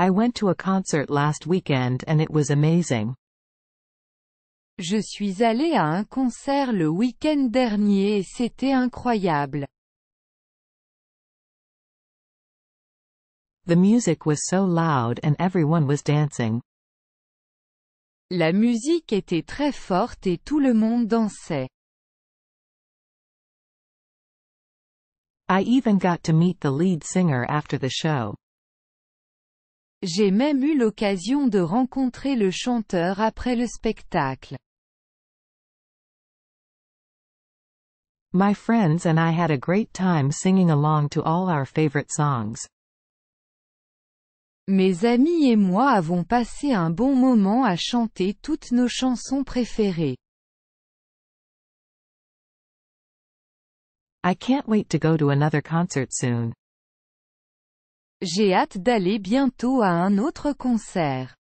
I went to a concert last weekend and it was amazing. Je suis allé à un concert le week-end dernier et c'était incroyable. The music was so loud and everyone was dancing. La musique était très forte et tout le monde dansait. I even got to meet the lead singer after the show. J'ai même eu l'occasion de rencontrer le chanteur après le spectacle. My friends and I had a great time singing along to all our favorite songs. Mes amis et moi avons passé un bon moment à chanter toutes nos chansons préférées. I can't wait to go to another concert soon. J'ai hâte d'aller bientôt à un autre concert.